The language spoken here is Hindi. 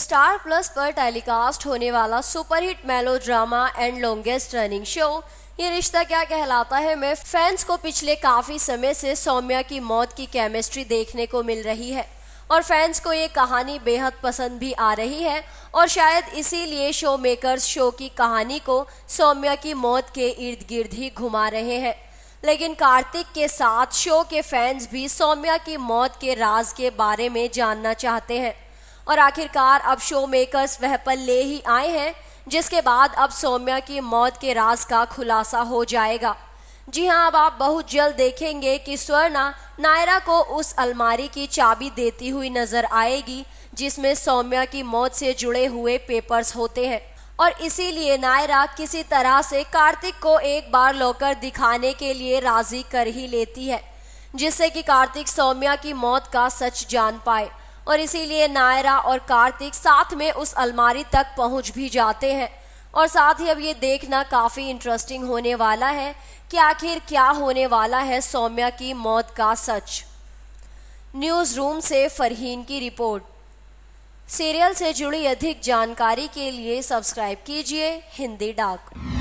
स्टार प्लस पर टेलीकास्ट होने वाला superhit melodrama and longest running show Yeh Rishta क्या कहलाता है मैं फैंस को पिछले काफी समय से सौम्या की मौत की केमिस्ट्री देखने को मिल रही है और फैंस को ये कहानी बेहद पसंद भी आ रही है और शायद इसीलिए शो मेकर्स शो की कहानी को सौम्या की मौत के इर्द गिर्द ही घुमा रहे हैं लेकिन कार्तिक के साथ शो के फैंस भी सौम्या की मौत के राज के बारे में जानना चाहते हैं और आखिरकार अब शो मेकर्स वह पल ले ही आए हैं जिसके बाद अब सौम्या की मौत के राज का खुलासा हो जाएगा जी हाँ अब आप बहुत जल्द देखेंगे कि स्वर्णा नायरा को उस अलमारी की चाबी देती हुई नजर आएगी जिसमें सौम्या की मौत से जुड़े हुए पेपर्स होते हैं और इसीलिए नायरा किसी तरह से कार्तिक को एक बार लॉकर दिखाने के लिए राजी कर ही लेती है जिससे कि कार्तिक सौम्या की मौत का सच जान पाए और इसीलिए नायरा और कार्तिक साथ में उस अलमारी तक पहुंच भी जाते हैं और साथ ही अब ये देखना काफ़ी इंटरेस्टिंग होने वाला है कि आखिर क्या होने वाला है सौम्या की मौत का सच न्यूज़ रूम से फरहीन की रिपोर्ट सीरियल से जुड़ी अधिक जानकारी के लिए सब्सक्राइब कीजिए हिंदी डाक